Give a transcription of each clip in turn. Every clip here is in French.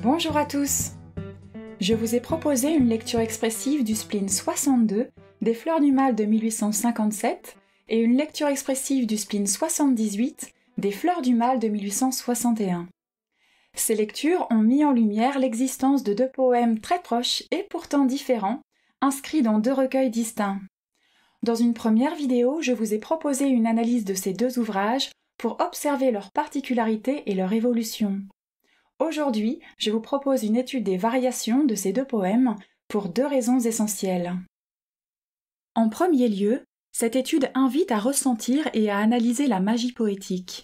Bonjour à tous Je vous ai proposé une lecture expressive du spleen 62 des Fleurs du Mal de 1857 et une lecture expressive du spleen 78 des Fleurs du Mal de 1861. Ces lectures ont mis en lumière l'existence de deux poèmes très proches et pourtant différents, inscrits dans deux recueils distincts. Dans une première vidéo, je vous ai proposé une analyse de ces deux ouvrages pour observer leurs particularités et leur évolution. Aujourd'hui, je vous propose une étude des variations de ces deux poèmes pour deux raisons essentielles. En premier lieu, cette étude invite à ressentir et à analyser la magie poétique.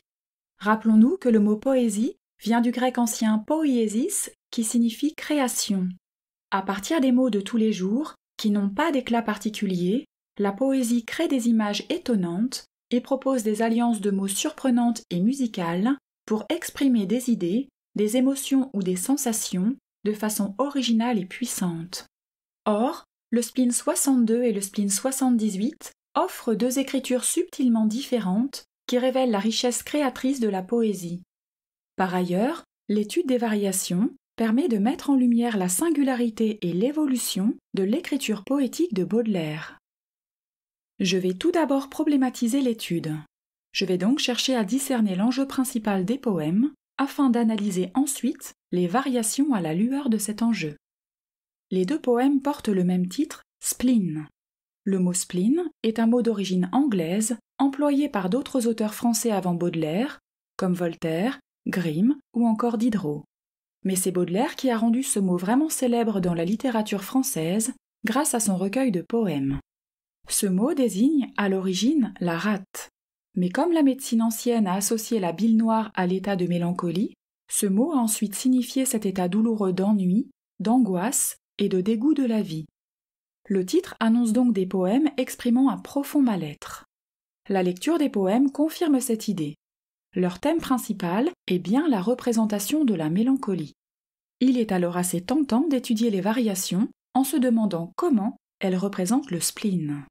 Rappelons-nous que le mot poésie vient du grec ancien poiesis qui signifie création. À partir des mots de tous les jours, qui n'ont pas d'éclat particulier, la poésie crée des images étonnantes et propose des alliances de mots surprenantes et musicales pour exprimer des idées, des émotions ou des sensations de façon originale et puissante. Or, le spleen 62 et le spleen 78 offrent deux écritures subtilement différentes qui révèlent la richesse créatrice de la poésie. Par ailleurs, l'étude des variations permet de mettre en lumière la singularité et l'évolution de l'écriture poétique de Baudelaire. Je vais tout d'abord problématiser l'étude. Je vais donc chercher à discerner l'enjeu principal des poèmes afin d'analyser ensuite les variations à la lueur de cet enjeu. Les deux poèmes portent le même titre, spleen. Le mot spleen est un mot d'origine anglaise employé par d'autres auteurs français avant Baudelaire, comme Voltaire, Grimm ou encore Diderot. Mais c'est Baudelaire qui a rendu ce mot vraiment célèbre dans la littérature française grâce à son recueil de poèmes. Ce mot désigne à l'origine la rate. Mais comme la médecine ancienne a associé la bile noire à l'état de mélancolie, ce mot a ensuite signifié cet état douloureux d'ennui, d'angoisse et de dégoût de la vie. Le titre annonce donc des poèmes exprimant un profond mal-être. La lecture des poèmes confirme cette idée. Leur thème principal est bien la représentation de la mélancolie. Il est alors assez tentant d'étudier les variations en se demandant comment elle représente le spleen.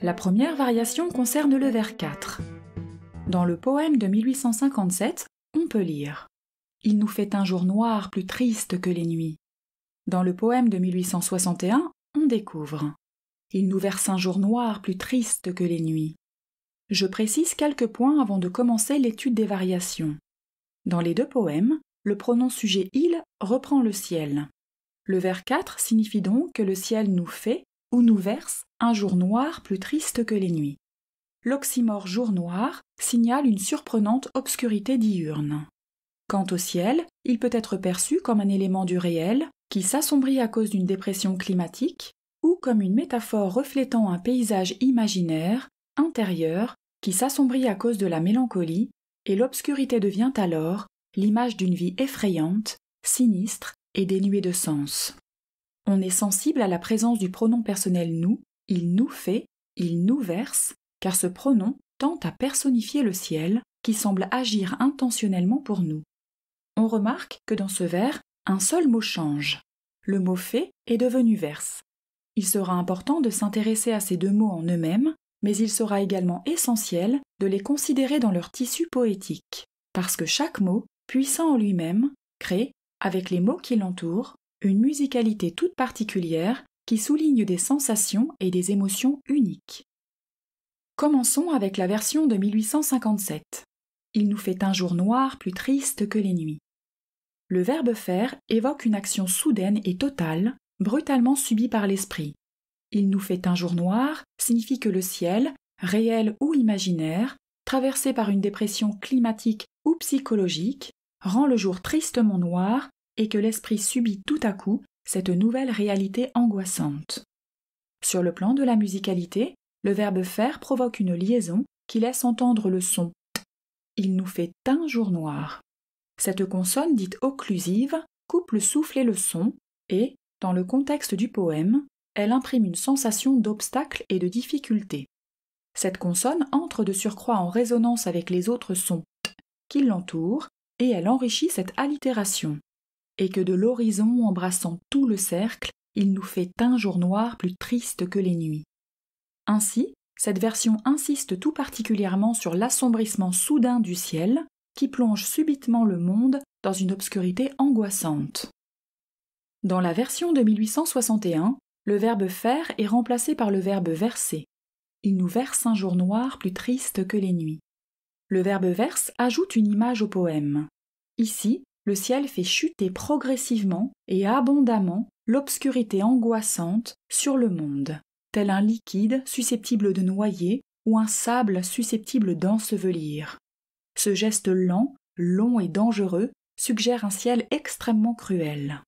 La première variation concerne le vers 4. Dans le poème de 1857, on peut lire Il nous fait un jour noir plus triste que les nuits. Dans le poème de 1861, on découvre Il nous verse un jour noir plus triste que les nuits. Je précise quelques points avant de commencer l'étude des variations. Dans les deux poèmes, le pronom sujet il reprend le ciel. Le vers 4 signifie donc que le ciel nous fait ou nous verse un jour noir plus triste que les nuits. L'oxymore jour noir signale une surprenante obscurité diurne. Quant au ciel, il peut être perçu comme un élément du réel qui s'assombrit à cause d'une dépression climatique ou comme une métaphore reflétant un paysage imaginaire, intérieur, qui s'assombrit à cause de la mélancolie, et l'obscurité devient alors l'image d'une vie effrayante, sinistre dénué de sens. On est sensible à la présence du pronom personnel nous, il nous fait, il nous verse, car ce pronom tend à personnifier le ciel, qui semble agir intentionnellement pour nous. On remarque que dans ce vers, un seul mot change. Le mot fait est devenu verse. Il sera important de s'intéresser à ces deux mots en eux-mêmes, mais il sera également essentiel de les considérer dans leur tissu poétique, parce que chaque mot, puissant en lui-même, crée, avec les mots qui l'entourent, une musicalité toute particulière qui souligne des sensations et des émotions uniques. Commençons avec la version de 1857. Il nous fait un jour noir plus triste que les nuits. Le verbe faire évoque une action soudaine et totale, brutalement subie par l'esprit. Il nous fait un jour noir signifie que le ciel, réel ou imaginaire, traversé par une dépression climatique ou psychologique, rend le jour tristement noir et que l'esprit subit tout à coup cette nouvelle réalité angoissante. Sur le plan de la musicalité, le verbe faire provoque une liaison qui laisse entendre le son. Il nous fait un jour noir. Cette consonne dite occlusive coupe le souffle et le son, et, dans le contexte du poème, elle imprime une sensation d'obstacle et de difficulté. Cette consonne entre de surcroît en résonance avec les autres sons qui l'entourent et elle enrichit cette allitération, et que de l'horizon embrassant tout le cercle, il nous fait un jour noir plus triste que les nuits. Ainsi, cette version insiste tout particulièrement sur l'assombrissement soudain du ciel, qui plonge subitement le monde dans une obscurité angoissante. Dans la version de 1861, le verbe faire est remplacé par le verbe verser. Il nous verse un jour noir plus triste que les nuits. Le verbe verse ajoute une image au poème. Ici, le ciel fait chuter progressivement et abondamment l'obscurité angoissante sur le monde, tel un liquide susceptible de noyer ou un sable susceptible d'ensevelir. Ce geste lent, long et dangereux suggère un ciel extrêmement cruel.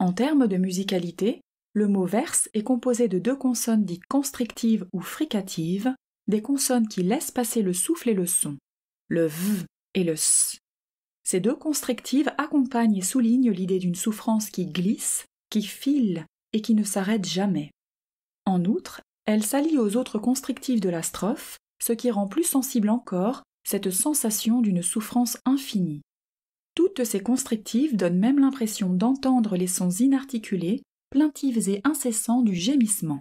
En termes de musicalité, le mot verse est composé de deux consonnes dites constrictives ou fricatives, des consonnes qui laissent passer le souffle et le son le v et le s. Ces deux constrictives accompagnent et soulignent l'idée d'une souffrance qui glisse, qui file et qui ne s'arrête jamais. En outre, elle s'allie aux autres constrictives de la strophe, ce qui rend plus sensible encore cette sensation d'une souffrance infinie. Toutes ces constrictives donnent même l'impression d'entendre les sons inarticulés, plaintifs et incessants du gémissement.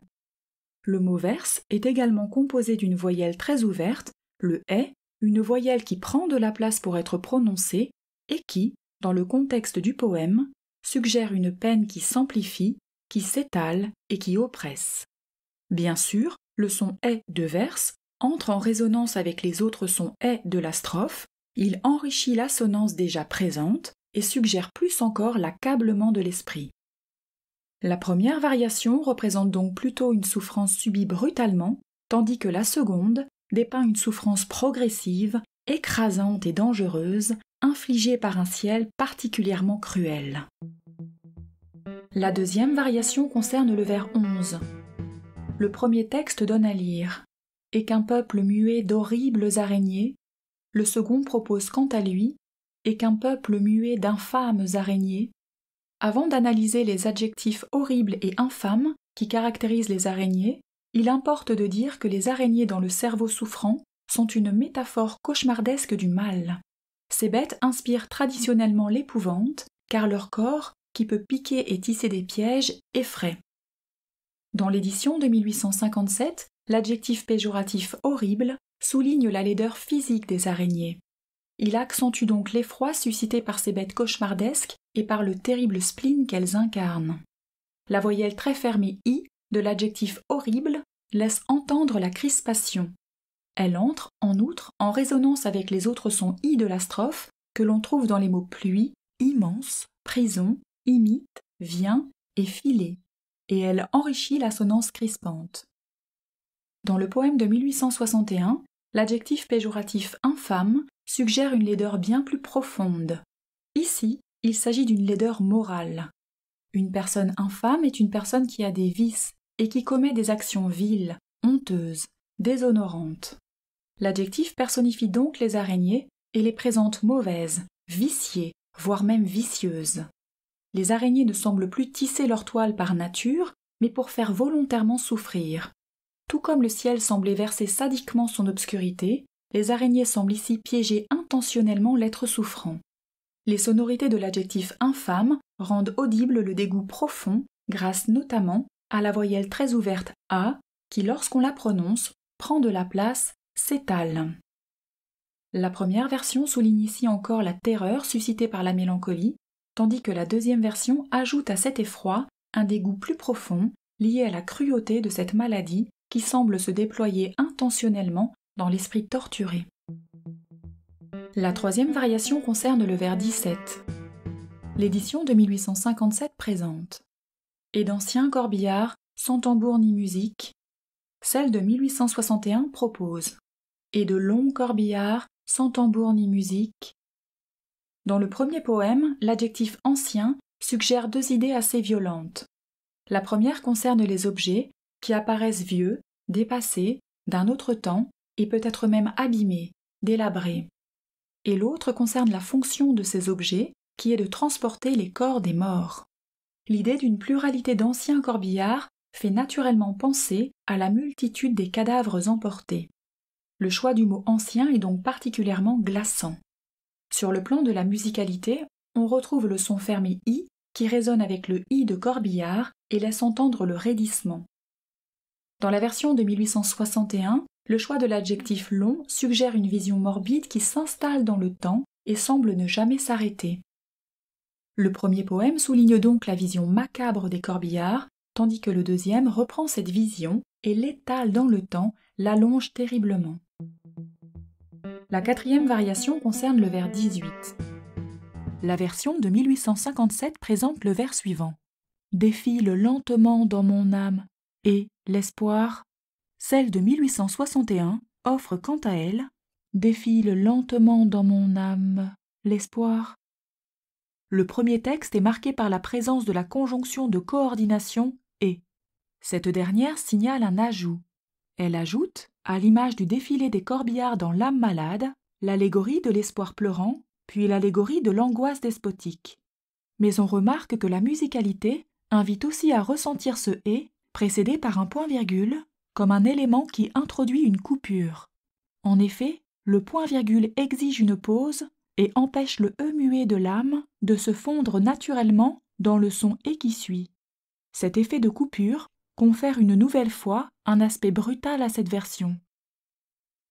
Le mot verse est également composé d'une voyelle très ouverte, le e, une voyelle qui prend de la place pour être prononcée et qui, dans le contexte du poème, suggère une peine qui s'amplifie, qui s'étale et qui oppresse. Bien sûr, le son est de verse entre en résonance avec les autres sons est de la strophe, il enrichit l'assonance déjà présente et suggère plus encore l'accablement de l'esprit. La première variation représente donc plutôt une souffrance subie brutalement, tandis que la seconde dépeint une souffrance progressive, écrasante et dangereuse, infligée par un ciel particulièrement cruel. La deuxième variation concerne le vers 11. Le premier texte donne à lire Et qu'un peuple muet d'horribles araignées. Le second propose quant à lui Et qu'un peuple muet d'infâmes araignées. Avant d'analyser les adjectifs horribles et infâmes qui caractérisent les araignées, il importe de dire que les araignées dans le cerveau souffrant sont une métaphore cauchemardesque du mal. Ces bêtes inspirent traditionnellement l'épouvante, car leur corps, qui peut piquer et tisser des pièges, effraie. Dans l'édition de 1857, l'adjectif péjoratif horrible souligne la laideur physique des araignées. Il accentue donc l'effroi suscité par ces bêtes cauchemardesques et par le terrible spleen qu'elles incarnent. La voyelle très fermée i de l'adjectif horrible laisse entendre la crispation. Elle entre, en outre, en résonance avec les autres sons i de la strophe que l'on trouve dans les mots pluie, immense, prison, imite, vient et filet, et elle enrichit l'assonance crispante. Dans le poème de 1861, l'adjectif péjoratif infâme suggère une laideur bien plus profonde. Ici, il s'agit d'une laideur morale. Une personne infâme est une personne qui a des vices, et qui commet des actions viles, honteuses, déshonorantes. L'adjectif personnifie donc les araignées et les présente mauvaises, viciées, voire même vicieuses. Les araignées ne semblent plus tisser leur toile par nature, mais pour faire volontairement souffrir. Tout comme le ciel semblait verser sadiquement son obscurité, les araignées semblent ici piéger intentionnellement l'être souffrant. Les sonorités de l'adjectif infâme rendent audible le dégoût profond, grâce notamment à la voyelle très ouverte A qui, lorsqu'on la prononce, prend de la place, s'étale. La première version souligne ici encore la terreur suscitée par la mélancolie, tandis que la deuxième version ajoute à cet effroi un dégoût plus profond lié à la cruauté de cette maladie qui semble se déployer intentionnellement dans l'esprit torturé. La troisième variation concerne le vers 17. L'édition de 1857 présente et d'anciens corbillards, sans tambour ni musique, celle de 1861 propose, et de longs corbillards, sans tambour ni musique. Dans le premier poème, l'adjectif ancien suggère deux idées assez violentes. La première concerne les objets qui apparaissent vieux, dépassés, d'un autre temps et peut-être même abîmés, délabrés. Et l'autre concerne la fonction de ces objets qui est de transporter les corps des morts l'idée d'une pluralité d'anciens corbillards fait naturellement penser à la multitude des cadavres emportés. Le choix du mot ancien est donc particulièrement glaçant. Sur le plan de la musicalité, on retrouve le son fermé i qui résonne avec le i de corbillard et laisse entendre le raidissement. Dans la version de 1861, le choix de l'adjectif long suggère une vision morbide qui s'installe dans le temps et semble ne jamais s'arrêter. Le premier poème souligne donc la vision macabre des corbillards, tandis que le deuxième reprend cette vision et l'étale dans le temps, l'allonge terriblement. La quatrième variation concerne le vers 18. La version de 1857 présente le vers suivant. Défile lentement dans mon âme, et l'espoir, celle de 1861, offre quant à elle Défile lentement dans mon âme l'espoir le premier texte est marqué par la présence de la conjonction de coordination et. Cette dernière signale un ajout. Elle ajoute, à l'image du défilé des corbillards dans L'âme malade, l'allégorie de l'espoir pleurant, puis l'allégorie de l'angoisse despotique. Mais on remarque que la musicalité invite aussi à ressentir ce et, précédé par un point-virgule, comme un élément qui introduit une coupure. En effet, le point-virgule exige une pause et empêche le e muet de l'âme de se fondre naturellement dans le son et qui suit. Cet effet de coupure confère une nouvelle fois un aspect brutal à cette version.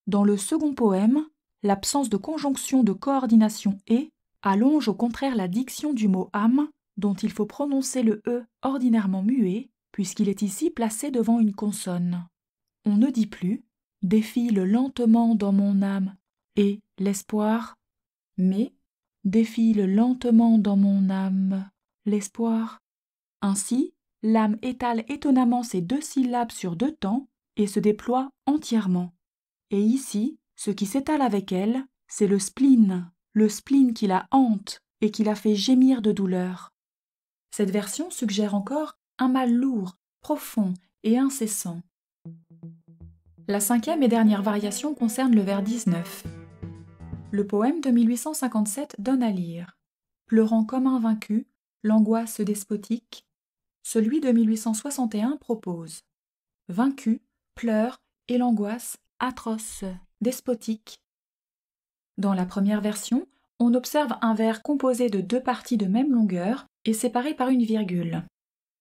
Dans le second poème, l'absence de conjonction de coordination et allonge au contraire la diction du mot âme, dont il faut prononcer le e ordinairement muet, puisqu'il est ici placé devant une consonne. On ne dit plus défile lentement dans mon âme et l'espoir, mais défile lentement dans mon âme l'espoir. Ainsi, l'âme étale étonnamment ces deux syllabes sur deux temps et se déploie entièrement. Et ici, ce qui s'étale avec elle, c'est le spleen, le spleen qui la hante et qui la fait gémir de douleur. Cette version suggère encore un mal lourd, profond et incessant. La cinquième et dernière variation concerne le vers 19. Le poème de 1857 donne à lire Pleurant comme un vaincu, l'angoisse despotique. Celui de 1861 propose Vaincu, pleure et l'angoisse atroce, despotique. Dans la première version, on observe un vers composé de deux parties de même longueur et séparées par une virgule.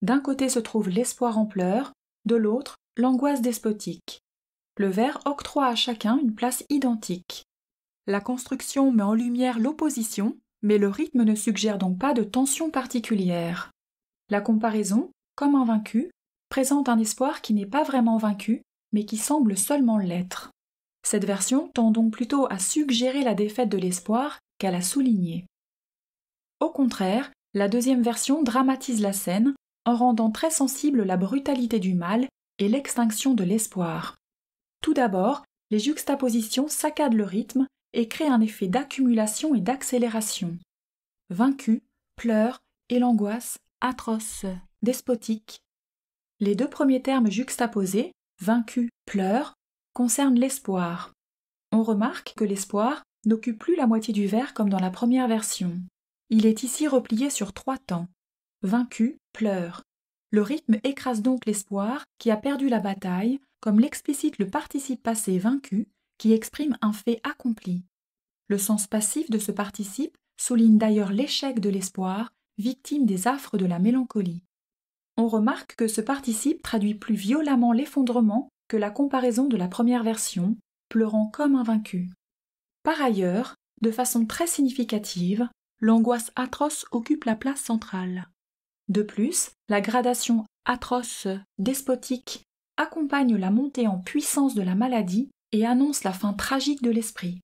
D'un côté se trouve l'espoir en pleurs, de l'autre l'angoisse despotique. Le vers octroie à chacun une place identique. La construction met en lumière l'opposition, mais le rythme ne suggère donc pas de tension particulière. La comparaison, comme un vaincu, présente un espoir qui n'est pas vraiment vaincu, mais qui semble seulement l'être. Cette version tend donc plutôt à suggérer la défaite de l'espoir qu'à la souligner. Au contraire, la deuxième version dramatise la scène en rendant très sensible la brutalité du mal et l'extinction de l'espoir. Tout d'abord, les juxtapositions saccadent le rythme et crée un effet d'accumulation et d'accélération. Vaincu, pleure et l'angoisse atroce, despotique. Les deux premiers termes juxtaposés, vaincu, pleure, concernent l'espoir. On remarque que l'espoir n'occupe plus la moitié du vers comme dans la première version. Il est ici replié sur trois temps. Vaincu, pleure. Le rythme écrase donc l'espoir qui a perdu la bataille, comme l'explicite le participe passé vaincu qui exprime un fait accompli. Le sens passif de ce participe souligne d'ailleurs l'échec de l'espoir, victime des affres de la mélancolie. On remarque que ce participe traduit plus violemment l'effondrement que la comparaison de la première version, pleurant comme un vaincu. Par ailleurs, de façon très significative, l'angoisse atroce occupe la place centrale. De plus, la gradation atroce, despotique, accompagne la montée en puissance de la maladie et annonce la fin tragique de l'esprit.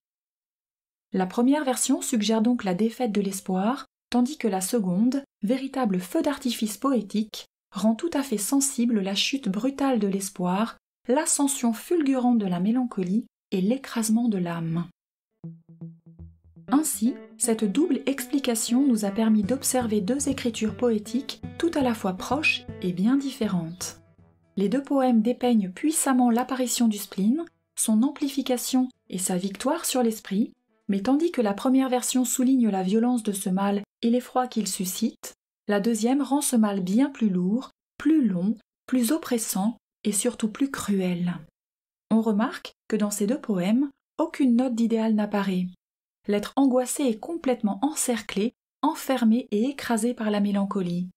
La première version suggère donc la défaite de l'espoir, tandis que la seconde, véritable feu d'artifice poétique, rend tout à fait sensible la chute brutale de l'espoir, l'ascension fulgurante de la mélancolie et l'écrasement de l'âme. Ainsi, cette double explication nous a permis d'observer deux écritures poétiques tout à la fois proches et bien différentes. Les deux poèmes dépeignent puissamment l'apparition du spleen son amplification et sa victoire sur l'esprit, mais tandis que la première version souligne la violence de ce mal et l'effroi qu'il suscite, la deuxième rend ce mal bien plus lourd, plus long, plus oppressant et surtout plus cruel. On remarque que dans ces deux poèmes, aucune note d'idéal n'apparaît. L'être angoissé est complètement encerclé, enfermé et écrasé par la mélancolie.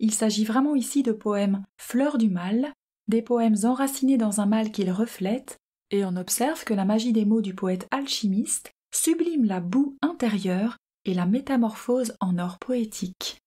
Il s'agit vraiment ici de poèmes fleurs du mal, des poèmes enracinés dans un mal qu'ils reflètent, et on observe que la magie des mots du poète alchimiste sublime la boue intérieure et la métamorphose en or poétique.